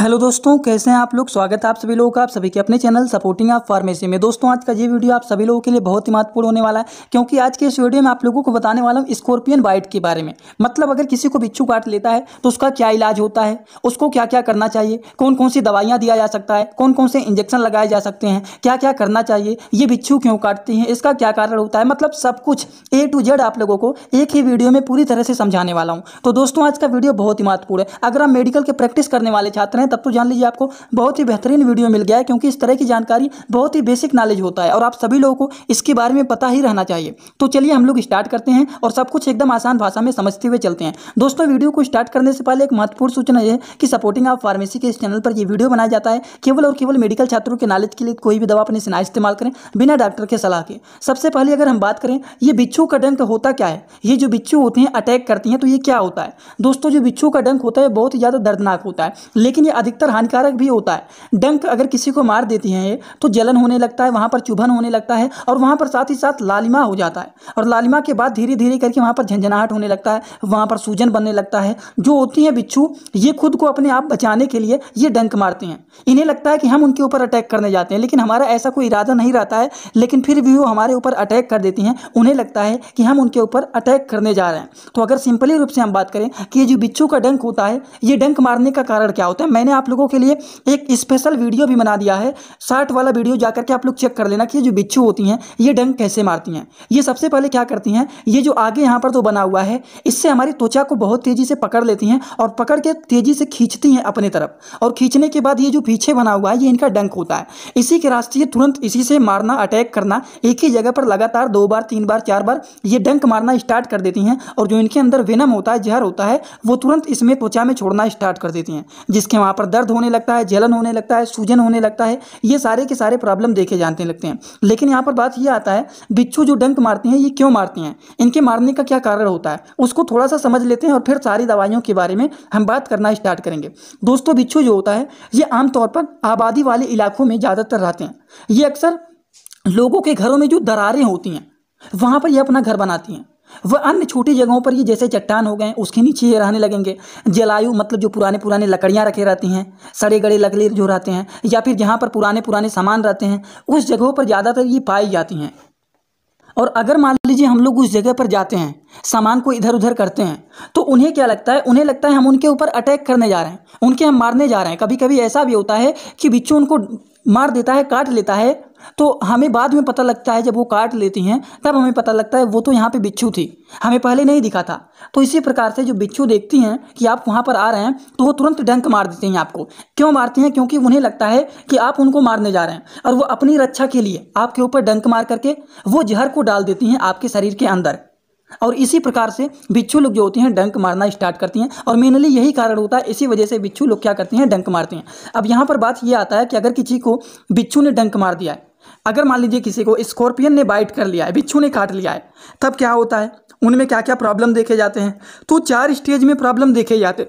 hello दोस्तों कैसे हैं आप लोग स्वागत है आप सभी लोगों का आप सभी के अपने चैनल सपोर्टिंग आप फार्मेसी में दोस्तों आज का ये वीडियो आप सभी लोगों के लिए बहुत ही महत्वपूर्ण होने वाला है क्योंकि आज के इस वीडियो में आप लोगों को बताने वाला हूँ स्कॉर्पियन बाइट के बारे में मतलब अगर किसी को बिच्छू काट लेता है तो उसका क्या इलाज होता है उसको क्या क्या करना चाहिए कौन कौन सी दवाइयाँ दिया जा सकता है कौन कौन से इंजेक्शन लगाए जा सकते हैं क्या क्या करना चाहिए ये बिच्छू क्यों काटती हैं इसका क्या कारण होता है मतलब सब कुछ ए टू जेड आप लोगों को एक ही वीडियो में पूरी तरह से समझाने वाला हूँ तो दोस्तों आज का वीडियो बहुत ही महत्वपूर्ण है अगर आप मेडिकल के प्रैक्टिस करने वाले छात्र हैं हैं तब तो जान लीजिए आपको बहुत ही बेहतरीन वीडियो मिल गया है क्योंकि इस तरह की जानकारी बहुत ही बेसिक नॉलेज होता है और आप सभी लोगों को इसके बारे में पता ही रहना चाहिए तो चलिए हम लोग स्टार्ट करते हैं और सब कुछ एकदम आसान भाषा में समझते हुए चलते हैं दोस्तों वीडियो को स्टार्ट करने से पहले एक महत्वपूर्ण सूचना है कि सपोर्टिंग ऑफ फार्मेसी के इस चैनल पर यह वीडियो बनाया जाता है केवल और केवल मेडिकल छात्रों के नॉलेज के लिए कोई भी दवा अपने से ना इस्तेमाल करें बिना डॉक्टर के सलाह के सबसे पहले अगर हम बात करें ये बिच्छू का डंक होता क्या है ये जो बिच्छू होते हैं अटैक करती हैं तो ये क्या होता है दोस्तों जो बिच्छू का डंक होता है बहुत ही ज़्यादा दर्दनाक होता है लेकिन ये अधिकतर हानिकारक भी होता है डंक अगर किसी को मार देती हैं तो जलन होने लगता है वहाँ पर चुभन होने लगता है और वहाँ पर साथ ही साथ लालिमा हो जाता है और लालिमा के बाद धीरे धीरे करके वहाँ पर झंझनाहट होने लगता है वहाँ पर सूजन बनने लगता है जो होती हैं बिच्छू ये खुद को अपने आप बचाने के लिए ये डंक मारते हैं इन्हें लगता है कि हम उनके ऊपर अटैक करने जाते हैं लेकिन हमारा ऐसा कोई इरादा नहीं रहता है लेकिन फिर भी वो हमारे ऊपर अटैक कर देती हैं उन्हें लगता है कि हम उनके ऊपर अटैक करने जा रहे हैं तो अगर सिंपली रूप से हम बात करें कि ये जो बिच्छू का डंक होता है ये डंक मारने का कारण क्या होता है मैं मैंने आप लोगों के लिए एक स्पेशल वीडियो भी बना दिया है शार्ट वाला वीडियो जा करके आप लोग चेक कर लेना कि जो बिच्छू होती हैं ये डंग कैसे मारती हैं ये सबसे पहले क्या करती हैं ये जो आगे यहाँ पर तो बना हुआ है इससे हमारी त्वचा को बहुत तेज़ी से पकड़ लेती हैं और पकड़ के तेज़ी से खींचती हैं अपने तरफ और खींचने के बाद ये जो पीछे बना हुआ है ये इनका डंक होता है इसी के रास्ते ये तुरंत इसी से मारना अटैक करना एक ही जगह पर लगातार दो बार तीन बार चार बार ये डंक मारना स्टार्ट कर देती हैं और जो इनके अंदर वेनम होता है जहर होता है वो तुरंत इसमें त्वचा में छोड़ना स्टार्ट कर देती हैं जिसके वहाँ यहाँ पर दर्द होने लगता है जलन होने लगता है सूजन होने लगता है ये सारे के सारे प्रॉब्लम देखे जाने लगते हैं लेकिन यहाँ पर बात ये आता है बिच्छू जो डंक मारते हैं ये क्यों मारते हैं इनके मारने का क्या कारण होता है उसको थोड़ा सा समझ लेते हैं और फिर सारी दवाइयों के बारे में हम बात करना स्टार्ट करेंगे दोस्तों बिच्छू जो होता है ये आमतौर पर आबादी वाले इलाकों में ज़्यादातर रहते हैं ये अक्सर लोगों के घरों में जो दरारें होती हैं वहाँ पर ये अपना घर बनाती हैं वह अन्य छोटी जगहों पर ये जैसे चट्टान हो गए उसके नीचे ये रहने लगेंगे जलायु मतलब जो पुराने पुराने लकड़ियाँ रखे रहती हैं सड़े गड़े लकड़ी जो रहते हैं या फिर जहाँ पर पुराने पुराने सामान रहते हैं उस जगहों पर ज़्यादातर ये पाई जाती हैं और अगर मान लीजिए हम लोग उस जगह पर जाते हैं सामान को इधर उधर करते हैं तो उन्हें क्या लगता है उन्हें लगता है हम उनके ऊपर अटैक करने जा रहे हैं उनके हम मारने जा रहे हैं कभी कभी ऐसा भी होता है कि बिच्छू उनको मार देता है काट लेता है तो हमें बाद में पता लगता है जब वो काट लेती हैं तब हमें पता लगता है वो तो यहाँ पे बिच्छू थी हमें पहले नहीं दिखा था तो इसी प्रकार से जो बिच्छू देखती हैं कि आप वहाँ पर आ रहे हैं तो वो तुरंत डंक मार देती हैं आपको क्यों मारती हैं क्योंकि उन्हें लगता है कि आप उनको मारने जा रहे हैं और वो अपनी रक्षा के लिए आपके ऊपर डंक मार करके वो जहर को डाल देती हैं आपके शरीर के अंदर और इसी प्रकार से बिच्छू लोग जो होती हैं डंक मारना स्टार्ट करती हैं और मेनली यही कारण होता है इसी वजह से बिच्छू लोग क्या करती हैं डंक मारती हैं अब यहाँ पर बात यह आता है कि अगर किसी को बिच्छू ने डंक मार दिया है अगर मान लीजिए किसी को स्कॉर्पियन ने बाइट कर लिया है बिच्छू ने काट लिया है तब क्या होता है उनमें क्या क्या प्रॉब्लम देखे जाते हैं तो चार स्टेज में प्रॉब्लम देखे जाते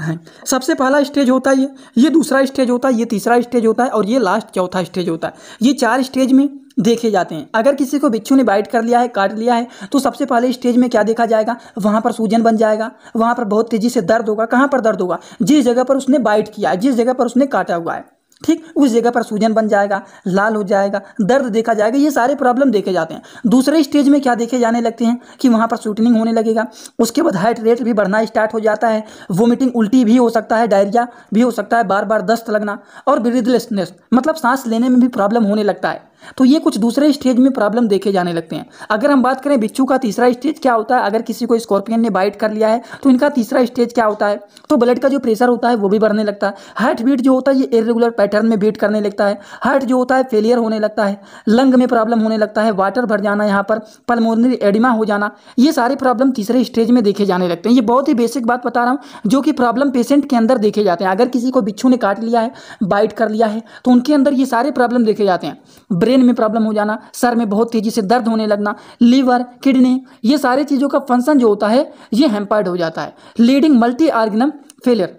हैं सबसे पहला स्टेज होता है ये ये दूसरा स्टेज होता है ये तीसरा स्टेज होता है और ये लास्ट चौथा स्टेज होता है ये चार स्टेज में देखे जाते हैं अगर किसी को बिच्छू ने बाइट कर लिया है काट लिया है तो सबसे पहले स्टेज में क्या देखा जाएगा वहाँ पर सूजन बन जाएगा वहाँ पर बहुत तेज़ी से दर्द होगा कहाँ पर दर्द होगा जिस जगह पर उसने बाइट किया है जिस जगह पर उसने काटा हुआ है ठीक उस जगह पर सूजन बन जाएगा लाल हो जाएगा दर्द देखा जाएगा ये सारे प्रॉब्लम देखे जाते हैं दूसरे स्टेज में क्या देखे जाने लगते हैं कि वहाँ पर सूटनिंग होने लगेगा उसके बाद हाइट रेट भी बढ़ना स्टार्ट हो जाता है वोमिटिंग उल्टी भी हो सकता है डायरिया भी हो सकता है बार बार दस्त लगना और ब्रिदलेसनेस मतलब सांस लेने में भी प्रॉब्लम होने लगता है तो ये कुछ दूसरे स्टेज में प्रॉब्लम देखे जाने लगते हैं अगर हम बात करें बिच्छू का तीसरा स्टेज क्या होता है अगर किसी को स्कॉर्पियन ने बाइट कर लिया है तो इनका तीसरा स्टेज क्या होता है तो ब्लड का जो प्रेशर होता है वो भी बढ़ने लगता है हार्ट बीट जो होता है ये इरेगुलर पैटर्न में बीट करने लगता है हार्ट जो होता है फेलियर होने लगता है लंग में प्रॉब्लम होने लगता है वाटर भर जाना यहाँ पर पलमोनरी एडिमा हो जाना ये सारे प्रॉब्लम तीसरे स्टेज में देखे जाने लगते हैं ये बहुत ही बेसिक बात बता रहा हूँ जो कि प्रॉब्लम पेशेंट के अंदर देखे जाते हैं अगर किसी को बिच्छू ने काट लिया है बाइट कर लिया है तो उनके अंदर ये सारे प्रॉब्लम देखे जाते हैं ब्रेन में प्रॉब्लम हो जाना सर में बहुत तेज़ी से दर्द होने लगना लीवर किडनी ये सारे चीज़ों का फंक्शन जो होता है ये हेम्पर्ड हो जाता है लीडिंग मल्टी आर्गनम फेलियर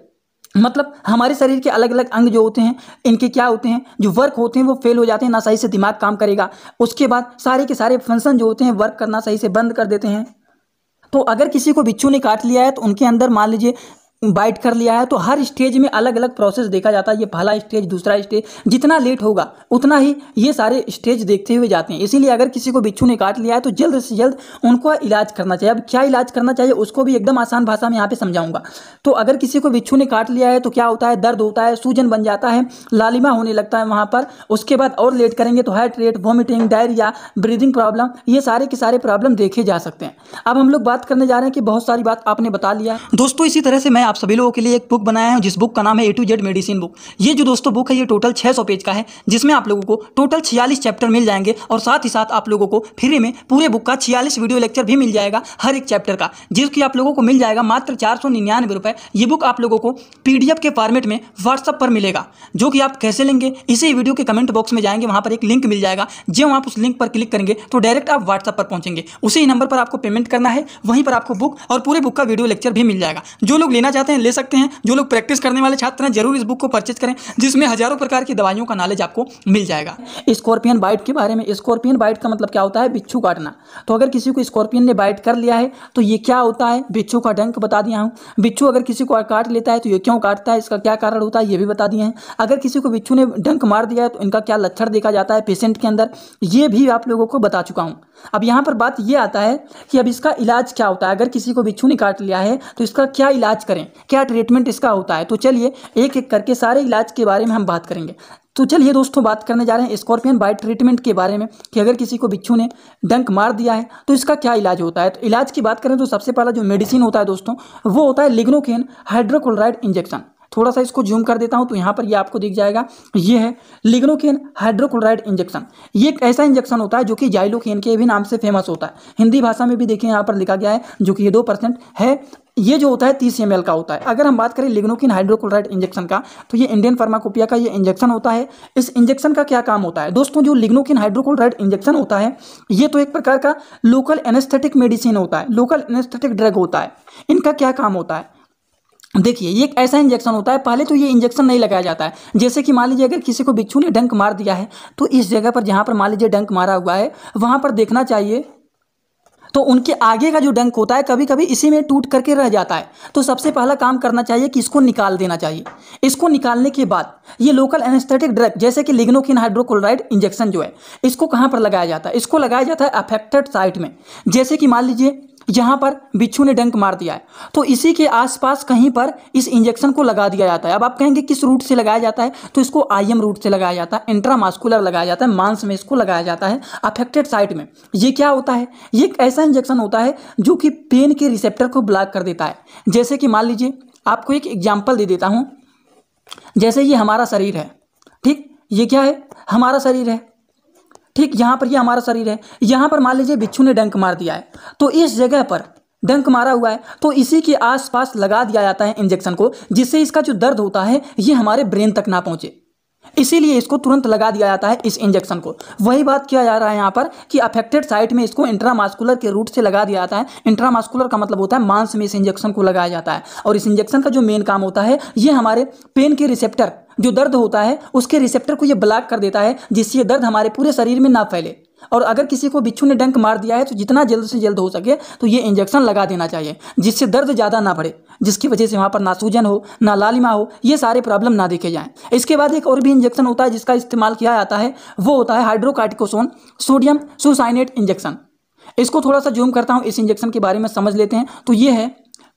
मतलब हमारे शरीर के अलग अलग अंग जो होते हैं इनके क्या होते हैं जो वर्क होते हैं वो फेल हो जाते हैं ना सही से दिमाग काम करेगा उसके बाद सारे के सारे फंक्शन जो होते हैं वर्क करना सही से बंद कर देते हैं तो अगर किसी को बिच्छू ने काट लिया है तो उनके अंदर मान लीजिए बाइट कर लिया है तो हर स्टेज में अलग अलग प्रोसेस देखा जाता है ये पहला स्टेज दूसरा स्टेज जितना लेट होगा उतना ही ये सारे स्टेज देखते हुए जाते हैं इसीलिए अगर किसी को बिच्छू ने काट लिया है तो जल्द से जल्द उनको इलाज करना चाहिए अब क्या इलाज करना चाहिए उसको भी एकदम आसान भाषा में यहाँ पे समझाऊंगा तो अगर किसी को बिच्छू ने काट लिया है तो क्या होता है दर्द होता है सूजन बन जाता है लालिमा होने लगता है वहाँ पर उसके बाद और लेट करेंगे तो heart rate vomiting diarrhoea breathing problem ये सारे के सारे प्रॉब्लम देखे जा सकते हैं अब हम लोग बात करने जा रहे हैं कि बहुत सारी बात आपने बता लिया दोस्तों इसी तरह से मैं आप सभी लोगों के लिए एक बुक बनाया है जिस बुक का नाम है A to Z medicine book ये जो दोस्तों बुक है ये टोटल छः सौ पेज का है जिसमें आप लोगों को टोटल छियालीस चैप्टर मिल जाएंगे और साथ ही साथ आप लोगों को फ्री में पूरे बुक का छियालीस वीडियो लेक्चर भी मिल जाएगा हर एक चैप्टर का जिसकी आप लोगों को मिल जाएगा मात्र चार सौ निन्यानवे रुपये ये बुक आप लोगों को पी के फॉर्मेट में व्हाट्सअप पर मिलेगा जो कि आप कैसे लेंगे इसी वीडियो के कमेंट बॉक्स में जाएंगे वहाँ पर एक लिंक मिल जाएगा जो आप उस लिंक पर क्लिक करेंगे तो डायरेक्ट आप व्हाट्सअप पर पहुँचेंगे उसी नंबर पर आपको पेमेंट करना है वहीं पर आपको बुक और पूरे बुक का वीडियो लेक्चर भी मिल जाएगा जो लोग लेना चाहते हैं ले सकते हैं जो लोग प्रैक्टिस करने वाले छात्र हैं जरूर इस बुक को परचेज करें जिसमें हजारों प्रकार की दवाइयों का नॉलेज आपको मिल जाएगा स्कॉर्पियन बाइट के बारे में स्कॉर्पियन बाइट का मतलब क्या होता है बिच्छू काटना तो अगर किसी को स्कॉर्पियन ने बाइट कर लिया है तो ये क्या होता है बिच्छू का डंक बता दिया हूँ बिच्छू अगर किसी को काट लेता है तो ये क्यों काटता है इसका क्या कारण होता है ये भी बता दिए हैं अगर किसी को बिच्छू ने डंक मार दिया है तो इनका क्या लक्षण देखा जाता है पेशेंट के अंदर ये भी आप लोगों को बता चुका हूँ अब यहाँ पर बात ये आता है कि अब इसका इलाज क्या होता है अगर किसी को बिच्छू ने काट लिया है तो इसका क्या इलाज करें क्या ट्रीटमेंट इसका होता है तो चलिए एक एक करके सारे इलाज के बारे में हम बात करेंगे तो चलिए दोस्तों बात करने जा रहे हैं स्कॉर्पियन बाइट ट्रीटमेंट के बारे में कि अगर किसी को बिच्छू ने डंक मार दिया है तो इसका क्या इलाज होता है तो इलाज की बात करें तो सबसे पहला जो मेडिसिन होता है दोस्तों वो होता है लिग्नोकेन हाइड्रोक्लोराइड इंजेक्शन थोड़ा सा इसको जूम कर देता हूं तो यहां पर ये आपको दिख जाएगा ये है लिग्नोकेन हाइड्रोक्लोराइड इंजेक्शन ये एक ऐसा इंजेक्शन होता है जो कि जाइलोकेन के भी नाम से फेमस होता है हिंदी भाषा में भी देखिए यहां पर लिखा गया है जो कि ये दो परसेंट है ये जो होता है तीस एम का होता है अगर हम बात करें लिग्नोकिन हाइड्रोक्लोराइड इंजेक्शन का तो ये इंडियन फार्माकोपिया का ये इंजेक्शन होता है इस इंजेक्शन का क्या काम होता है दोस्तों जो लिग्नोकिन हाइड्रोक्लोराइड इंजेक्शन होता है ये तो एक प्रकार का लोकल एनेस्थेटिक मेडिसिन होता है लोकल एनेस्थेटिक ड्रग होता है इनका क्या काम होता है देखिए ये एक ऐसा इंजेक्शन होता है पहले तो ये इंजेक्शन नहीं लगाया जाता है जैसे कि मान लीजिए अगर किसी को बिच्छू ने डंक मार दिया है तो इस जगह पर जहाँ पर मान लीजिए डंक मारा हुआ है वहाँ पर देखना चाहिए तो उनके आगे का जो डंक होता है कभी कभी इसी में टूट करके रह जाता है तो सबसे पहला काम करना चाहिए कि इसको निकाल देना चाहिए इसको निकालने के बाद ये लोकल एनेस्थेटिक ड्रग जैसे कि लिग्नोकिन हाइड्रोक्लोराइड इंजेक्शन जो है इसको कहाँ पर लगाया जाता है इसको लगाया जाता है अफेक्टेड साइट में जैसे कि मान लीजिए यहाँ पर बिच्छू ने डंक मार दिया है तो इसी के आसपास कहीं पर इस इंजेक्शन को लगा दिया जाता है अब आप कहेंगे किस रूट से लगाया जाता है तो इसको आईएम रूट से लगाया जाता है इंट्रामास्कुलर लगाया जाता है मांस में इसको लगाया जाता है अफेक्टेड साइट में ये क्या होता है ये एक ऐसा इंजेक्शन होता है जो कि पेन के रिसेप्टर को ब्लॉक कर देता है जैसे कि मान लीजिए आपको एक एग्जाम्पल दे देता हूँ जैसे ये हमारा शरीर है ठीक ये क्या है हमारा शरीर है ठीक यहाँ पर ये यह हमारा शरीर है यहाँ पर मान लीजिए बिच्छू ने डंक मार दिया है तो इस जगह पर डंक मारा हुआ है तो इसी के आसपास लगा दिया जाता है इंजेक्शन को जिससे इसका जो दर्द होता है ये हमारे ब्रेन तक ना पहुँचे इसीलिए इसको तुरंत लगा दिया जाता है इस इंजेक्शन को वही बात किया जा रहा है यहाँ पर कि अफेक्टेड साइट में इसको इंट्रामास्कुलर के रूट से लगा दिया जाता है इंट्रामास्कुलर का मतलब होता है मांस में इस इंजेक्शन को लगाया जाता है और इस इंजेक्शन का जो मेन काम होता है ये हमारे पेन के रिसेप्टर जो दर्द होता है उसके रिसेप्टर को ये ब्लॉक कर देता है जिससे ये दर्द हमारे पूरे शरीर में ना फैले और अगर किसी को बिच्छू ने डंक मार दिया है तो जितना जल्द से जल्द हो सके तो ये इंजेक्शन लगा देना चाहिए जिससे दर्द ज़्यादा ना बढ़े जिसकी वजह से वहाँ पर ना सूजन हो ना लालिमा हो ये सारे प्रॉब्लम ना देखे जाएँ इसके बाद एक और भी इंजेक्शन होता है जिसका इस्तेमाल किया जाता है वो होता है हाइड्रोकार्टिकोसोन सोडियम सुसाइनेट इंजेक्शन इसको थोड़ा सा जूम करता हूँ इस इंजेक्शन के बारे में समझ लेते हैं तो ये है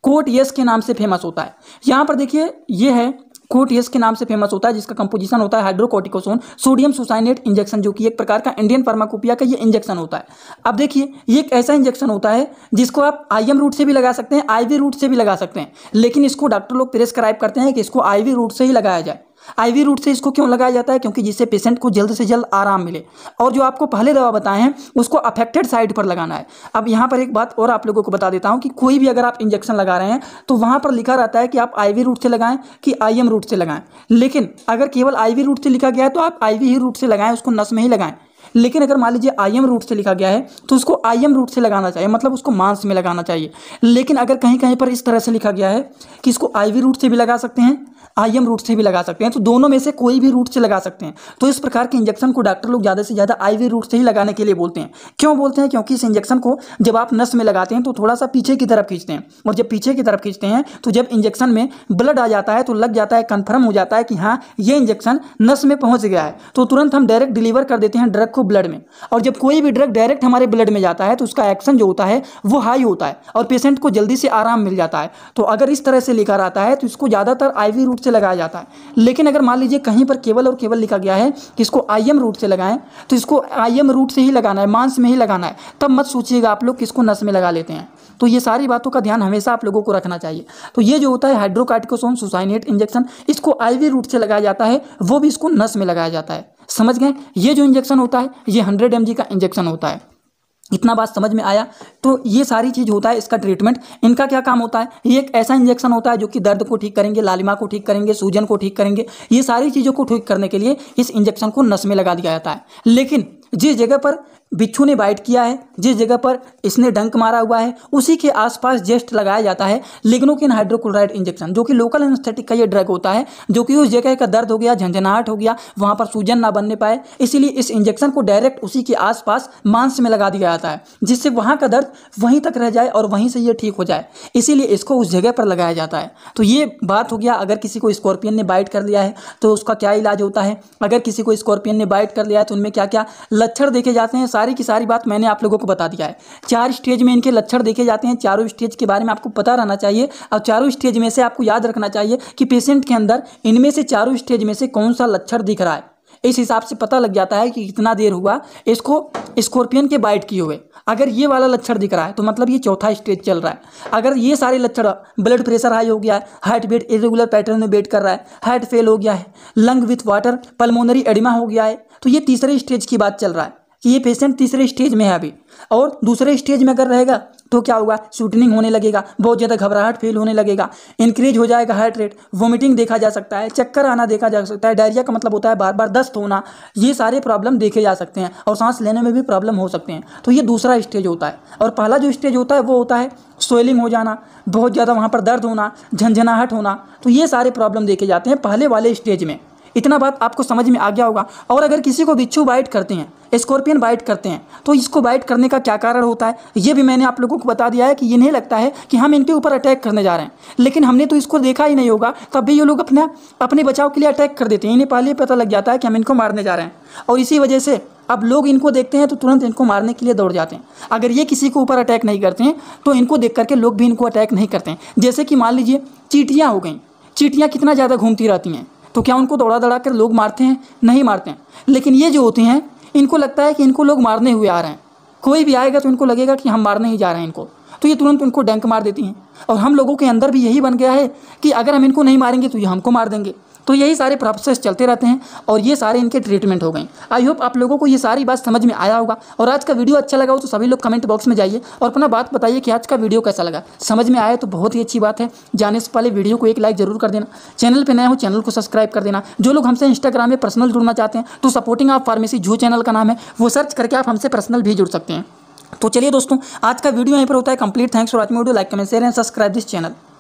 कोट यस के नाम से फेमस होता है यहाँ पर देखिए ये है स्कूट यस के नाम से फेमस होता है जिसका कंपोजिशन होता है हाइड्रोकोटिकोसोन सोडियम सुसाइनेट इंजेक्शन जो कि एक प्रकार का इंडियन फार्माकोपिया का ये इंजेक्शन होता है अब देखिए ये एक ऐसा इंजेक्शन होता है जिसको आप आईएम रूट से भी लगा सकते हैं आईवी रूट से भी लगा सकते हैं लेकिन इसको डॉक्टर लोग प्रेस्क्राइब करते हैं कि इसको आईवी रूट से ही लगाया जाए आईवी रूट से इसको क्यों लगाया जाता है क्योंकि जिससे पेशेंट को जल्द से जल्द आराम मिले और जो आपको पहले दवा बताए हैं उसको अफेक्टेड साइड पर लगाना है अब यहाँ पर एक बात और आप लोगों को बता देता हूँ कि कोई भी अगर आप इंजेक्शन लगा रहे हैं तो वहाँ पर लिखा रहता है कि आप आईवी रूट से लगाएं कि आईएम रूट से लगाएं लेकिन अगर केवल आईवी रूट से लिखा गया है तो आप आईवी ही रूट से लगाएं उसको नस में ही लगाएं लेकिन अगर मान लीजिए आई एम रूट से लिखा गया है तो उसको आई एम रूट से लगाना चाहिए मतलब उसको मांस में लगाना चाहिए लेकिन अगर कहीं कहीं पर इस तरह से लिखा गया है कि इसको आई वी रूट से भी लगा सकते हैं आई एम रूट से भी लगा सकते हैं तो दोनों में से कोई भी रूट से लगा सकते हैं तो इस प्रकार के इंजेक्शन को डॉक्टर लोग ज़्यादा से ज़्यादा आई वी रूट से ही लगाने के लिए बोलते हैं क्यों बोलते हैं क्योंकि इस इंजेक्शन को जब आप नस में लगाते हैं तो थोड़ा सा पीछे की तरफ खींचते हैं और जब पीछे की तरफ खींचते हैं तो जब इंजेक्शन में ब्लड आ जाता है तो लग जाता है कन्फर्म हो जाता है कि हाँ ये इंजेक्शन नस में पहुँच गया है तो तुरंत हम डायरेक्ट डिलीवर कर देते हैं ड्रग को ब्लड में और जब कोई भी ड्रग डायरेक्ट हमारे ब्लड में जाता है तो उसका एक्शन जो होता है वो हाई होता है और पेशेंट को जल्दी से आराम मिल जाता है तो अगर इस तरह से लिखा रहता है तो इसको ज़्यादातर आई रूट से लगाया जाता है लेकिन अगर मान लीजिए कहीं पर केवल और केवल लिखा गया है कि इसको आई रूट से लगाएं तो इसको आई रूट से ही लगाना है मांस में ही लगाना है तब मत सोचिएगा आप लोग किसको नस में लगा लेते हैं तो ये सारी बातों का ध्यान हमेशा आप लोगों को रखना चाहिए तो ये जो होता है हाइड्रोकार्टिकोसोन सुसाइनेट इंजेक्शन इसको आईवी रूट से लगाया जाता है वो भी इसको नस में लगाया जाता है समझ गए ये जो इंजेक्शन होता है ये हंड्रेड एम का इंजेक्शन होता है इतना बात समझ में आया तो ये सारी चीज़ होता है इसका ट्रीटमेंट इनका क्या काम होता है ये एक ऐसा इंजेक्शन होता है जो कि दर्द को ठीक करेंगे लालिमा को ठीक करेंगे सूजन को ठीक करेंगे ये सारी चीज़ों को ठीक करने के लिए इस इंजेक्शन को नस में लगा दिया जाता है लेकिन जिस जगह पर बिच्छू ने बाइट किया है जिस जगह पर इसने डंक मारा हुआ है उसी के आसपास जेस्ट लगाया जाता है लिग्नोकिन हाइड्रोक्लोराइड इंजेक्शन जो कि लोकल एनस्थेटिक का ये ड्रग होता है जो कि उस जगह का दर्द हो गया झंझनाहट हो गया वहाँ पर सूजन ना बनने पाए इसीलिए इस इंजेक्शन को डायरेक्ट उसी के आसपास मांस में लगा दिया जाता है जिससे वहाँ का दर्द वहीं तक रह जाए और वहीं से ये ठीक हो जाए इसीलिए इसको उस जगह पर लगाया जाता है तो ये बात हो गया अगर किसी को स्कॉर्पियन ने बाइट कर लिया है तो उसका क्या इलाज होता है अगर किसी को स्कॉर्पियन ने बाइट कर लिया है तो उनमें क्या क्या लक्षण देखे जाते हैं सारी की सारी बात मैंने आप लोगों को बता दिया है चार स्टेज में इनके लक्षण देखे जाते हैं चारों स्टेज के बारे में आपको पता रहना चाहिए और चारों स्टेज में से आपको याद रखना चाहिए कि पेशेंट के अंदर इनमें से चारों स्टेज में से कौन सा लक्षण दिख रहा है इस हिसाब से पता लग जाता है कि कितना देर हुआ इसको स्कॉर्पियन के बाइट किए हुए अगर ये वाला लक्षण दिख रहा है तो मतलब ये चौथा स्टेज चल रहा है अगर ये सारे लक्षण ब्लड प्रेशर हाई हो गया है हार्ट बीट इरेगुलर पैटर्न में बेट कर रहा है हार्ट फेल हो गया है lung with water pulmonary oedema हो गया है तो ये तीसरे स्टेज की बात चल रहा है कि ये पेशेंट तीसरे स्टेज में है अभी और दूसरे स्टेज में अगर रहेगा तो क्या होगा शूटनिंग होने लगेगा बहुत ज़्यादा घबराहट फील होने लगेगा इंक्रीज हो जाएगा हार्ट रेट वोमिटिंग देखा जा सकता है चक्कर आना देखा जा सकता है डायरिया का मतलब होता है बार बार दस्त होना ये सारे प्रॉब्लम देखे जा सकते हैं और सांस लेने में भी प्रॉब्लम हो सकते हैं तो ये दूसरा स्टेज होता है और पहला जो स्टेज होता है वो होता है स्वेलिंग हो जाना बहुत ज़्यादा वहाँ पर दर्द होना झंझनाहट होना तो ये सारे प्रॉब्लम देखे जाते हैं पहले वाले स्टेज में इतना बात आपको समझ में आ गया होगा और अगर किसी को बिच्छू बाइट करते हैं स्कॉर्पियन बाइट करते हैं तो इसको बाइट करने का क्या कारण होता है ये भी मैंने आप लोगों को बता दिया है कि ये नहीं लगता है कि हम इनके ऊपर अटैक करने जा रहे हैं लेकिन हमने तो इसको देखा ही नहीं होगा तब भी ये लोग अपना अपने बचाव के लिए अटैक कर देते हैं इन्हें पहले पता लग जाता है कि हम इनको मारने जा रहे हैं और इसी वजह से अब लोग इनको देखते हैं तो तुरंत इनको मारने के लिए दौड़ जाते हैं अगर ये किसी के ऊपर अटैक नहीं करते हैं तो इनको देख करके लोग भी इनको अटैक नहीं करते हैं जैसे कि मान लीजिए चीटियाँ हो गई चीटियाँ कितना ज़्यादा घूमती रहती हैं तो क्या उनको दौड़ा दौड़ा कर लोग मारते हैं नहीं मारते हैं लेकिन ये जो होती हैं इनको लगता है कि इनको लोग मारने हुए आ रहे हैं कोई भी आएगा तो इनको लगेगा कि हम मारने ही जा रहे हैं इनको तो ये तुरंत उनको डंक मार देती हैं और हम लोगों के अंदर भी यही बन गया है कि अगर हम इनको नहीं मारेंगे तो ये हमको मार देंगे तो यही सारे प्रोसेस चलते रहते हैं और ये सारे इनके ट्रीटमेंट हो गए आई होप आप लोगों को ये सारी बात समझ में आया होगा और आज का वीडियो अच्छा लगा हो तो सभी लोग कमेंट बॉक्स में जाइए और अपना बात बताइए कि आज का वीडियो कैसा लगा समझ में आया तो बहुत ही अच्छी बात है जाने से पहले वीडियो को एक लाइक जरूर कर देना चैनल पर नया हो चैनल को सब्सक्राइब कर देना जो लोग हमसे इंस्टाग्राम में पर्सनल जुड़ना चाहते हैं तो सपोर्टिंग ऑफ फार्मेसी जो चैनल का नाम है वो सर्च करके आप हमसे पर्सनल भी जुड़ सकते हैं तो चलिए दोस्तों आज का वीडियो यहीं पर होता है complete thanks for watching video like comment share and subscribe this channel